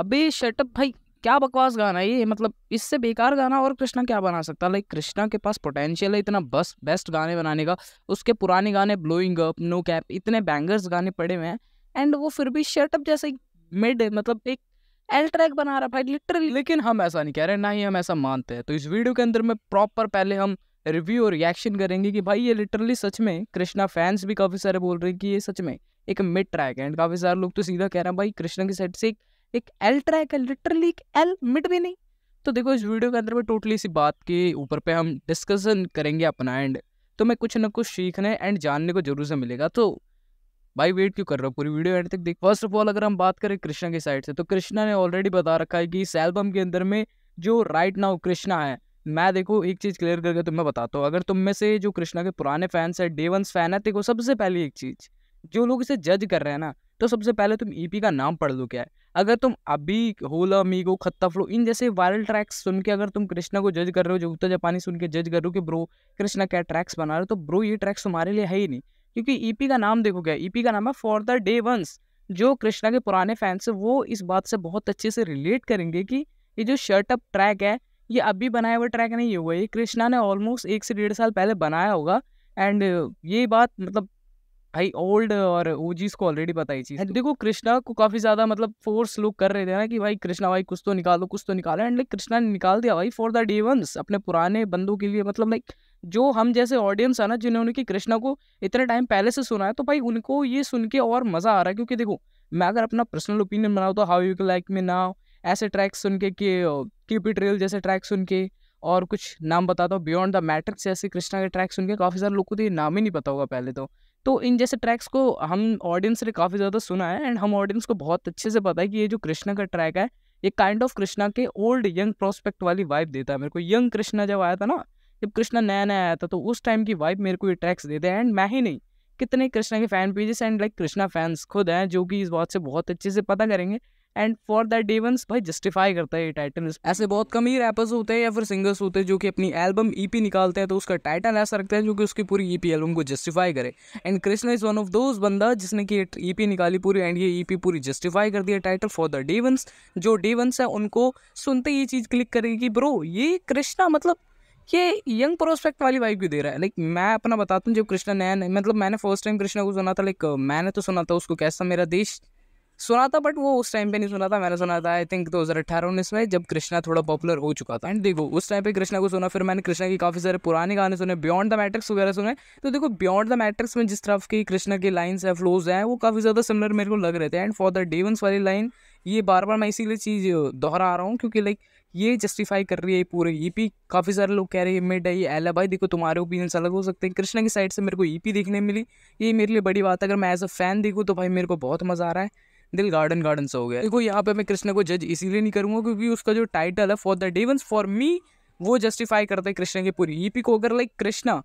अबे शटअप भाई क्या बकवास गाना है ये मतलब इससे बेकार गाना और कृष्णा क्या बना सकता लाइक कृष्णा के पास पोटेंशियल है इतना बस बेस्ट गाने बनाने का उसके पुराने गाने ब्लोइंग अप नो कैप इतने बैंगर्स गाने पड़े हुए हैं एंड वो फिर भी शर्टअप जैसे मिड मतलब एक एल ट्रैक बना रहा भाई लिटरली लेकिन हम ऐसा नहीं कह रहे ना ही हम ऐसा मानते हैं तो इस वीडियो के अंदर में प्रॉपर पहले हम रिव्यू और रिएक्शन करेंगे कि भाई ये लिटरली सच में कृष्णा फैंस भी काफ़ी सारे बोल रहे हैं कि ये सच में एक मिड ट्रैक है एंड काफ़ी सारे लोग तो सीधा कह रहे हैं भाई कृष्णा की साइड से एक एक एल ट्रैक है लिटरली एक एल मिट भी नहीं तो देखो इस वीडियो के अंदर में टोटली इसी बात के ऊपर पे हम डिस्कशन करेंगे अपना एंड तो मैं कुछ ना कुछ सीखने एंड जानने को जरूर से मिलेगा तो भाई वेट क्यों कर रहा हो पूरी वीडियो एंड तक देख फर्स्ट ऑफ ऑल अगर हम बात करें कृष्णा की साइड से तो कृष्णा ने ऑलरेडी बता रखा है कि इस एल्बम के अंदर में जो राइट नाउ कृष्णा है मैं देखो एक चीज़ क्लियर करके तुम्हें बताता हूँ अगर तुम में से जो कृष्णा के पुराने फैंस है डेवंस फैन है देखो सबसे पहली एक चीज़ जो लोग इसे जज कर रहे हैं ना तो सबसे पहले तुम ई e का नाम पढ़ लो क्या है अगर तुम अभी होला मीगो खत्ता फ्लो इन जैसे वायरल ट्रैक्स सुन के अगर तुम कृष्णा को जज कर रहे हो जो उत्तर जापानी सुन के जज कर रहे हो कि ब्रो कृष्णा क्या ट्रैक्स बना रहे हो तो ब्रो ये ट्रैक्स तुम्हारे लिए है ही नहीं क्योंकि ईपी e का नाम देखो क्या ईपी e का नाम है फॉर द डे वंस जो कृष्णा के पुराने फैंस हैं वो इस बात से बहुत अच्छे से रिलेट करेंगे कि ये जो शर्ट अप ट्रैक है ये अभी बनाया हुआ ट्रैक नहीं हुआ ये कृष्णा ने ऑलमोस्ट एक से डेढ़ साल पहले बनाया होगा एंड ये बात मतलब भाई ओल्ड और ओजीज को ऑलरेडी पता ही चीज हाँ देखो कृष्णा को काफी ज्यादा मतलब फोर्स लोग कर रहे थे ना कि भाई कृष्णा भाई कुछ तो निकालो कुछ तो निकालो एंड लाइक कृष्णा ने निकाल दिया भाई फॉर द डे वंस अपने पुराने बंदों के लिए मतलब लाइक जो हम जैसे ऑडियंस है ना जिन्होंने कि कृष्णा को इतने टाइम पहले से सुना है तो भाई उनको ये सुन के और मजा आ रहा है क्योंकि देखो मैं अगर अपना पर्सनल ओपिनियन बनाऊँ तो how you like me now ऐसे ट्रैक सुन के कि ट्रेल uh, जैसे ट्रैक सुन के और कुछ नाम बताता हूँ बियॉन्ड द मैट्रिक्स जैसे कृष्णा के ट्रैक्स सुन के काफ़ी सारे लोग को तो ये नाम ही नहीं पता होगा पहले तो तो इन जैसे ट्रैक्स को हम ऑडियंस ने काफ़ी ज़्यादा सुना है एंड हम ऑडियंस को बहुत अच्छे से पता है कि ये जो कृष्णा का ट्रैक है ये काइंड ऑफ कृष्णा के ओल्ड यंग प्रोस्पेक्ट वाली वाइब देता है मेरे को यंग कृष्णा जब आया था ना जब कृष्णा नया नया आया था तो उस टाइम की वाइब मेरे को ये ट्रैक्स देते हैं एंड मैं ही नहीं कितने कृष्णा के fan pages and like Krishna fans खुद हैं जो कि इस बात से बहुत अच्छे से पता करेंगे एंड फॉर दैट डेवंस भाई जस्टिफाई करता है ये टाइटल ऐसे बहुत कम ही रैपर्स होते हैं या फिर सिंगर्स होते हैं जो कि अपनी एल्बम ई e निकालते हैं तो उसका टाइटल ऐसा रखते हैं जो कि उसकी पूरी ई e एल्बम को जस्टिफाई करे and Krishna is one of those बंदा जिसने कि पी e निकाली पूरी एंड ये ई पूरी जस्टिफाई कर दिया टाइटल फॉर द डेवंस जो डेवंस है उनको सुनते ही चीज़ क्लिक करेगी कि ब्रो ये कृष्णा मतलब ये यंग प्रोस्पेक्ट वाली वाइब क्यों दे रहा है लाइक मैं अपना बताता हूँ जब कृष्णा नया मतलब मैंने फर्स्ट टाइम कृष्णा को सुना था लाइक मैंने तो सुना था उसको कैसा मेरा देश सुना था बट वो उस टाइम पे नहीं सुना था मैंने सुना था आई थिंक दो हज़ार अठारह उन्नीस में जब कृष्णा थोड़ा पॉपुलर हो चुका था एंड देखो उस टाइम पे कृष्णा को सुना फिर मैंने कृष्णा की काफ़ी सारे पुराने गाने सुने बियॉन्ड द मैट्रिक्स वगैरह सुने तो देखो बियॉन्ड द मैट्रिक्स में जिस तरफ की कृष्णा की लाइन्स है फ्लोज हैं वो काफ़ी ज़्यादा सिमिलर मेरे को लग रहे थे एंड फॉर द डेवंस वाली लाइन ये बार बार मैं इसीलिए चीज़ दोहरा रहा हूँ क्योंकि लाइक ये जस्टिफाई कर रही है पूरे ईपी e काफ़ी सारे लोग कह रहे हैं मिड है ये एल है भाई देखो तुम्हारे ओपिनियंस अलग हो सकते हैं कृष्णा की साइड से मेरे को ईपी e देखने मिली ये मेरे लिए बड़ी बात है अगर मैं एज अ फैन देखूँ तो भाई मेरे को बहुत मज़ा आ रहा है दिल गार्डन गार्डन सा हो गया देखो यहाँ पे मैं कृष्णा को जज इसीलिए नहीं करूँगा क्योंकि उसका जो टाइटल है फॉर द डेवंस फॉर मी वो जस्टिफाई करता है कृष्ण की पूरी ईपी को अगर लाइक कृष्णा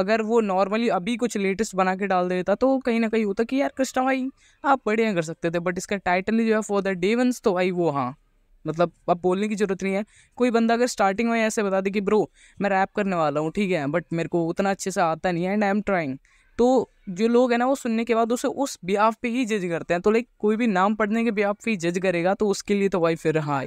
अगर वो नॉर्मली अभी कुछ लेटेस्ट बना के डाल देता तो कहीं ना कहीं होता कि यार कृष्णा भाई आप बढ़िया कर सकते थे बट इसका टाइटल ही जो है फॉर द डेवंस तो भाई वो हाँ मतलब अब बोलने की ज़रूरत नहीं है कोई बंदा अगर स्टार्टिंग में ऐसे बता दे कि ब्रो मैं रैप करने वाला हूँ ठीक है बट मेरे को उतना अच्छे से आता नहीं है एंड आई एम ट्राइंग तो जो लोग है ना वो सुनने के बाद उसे उस बिहाफ पे ही जज करते हैं तो लाइक कोई भी नाम पढ़ने के बिहाफ पे ही जज करेगा तो उसके लिए तो भाई फिर हाँ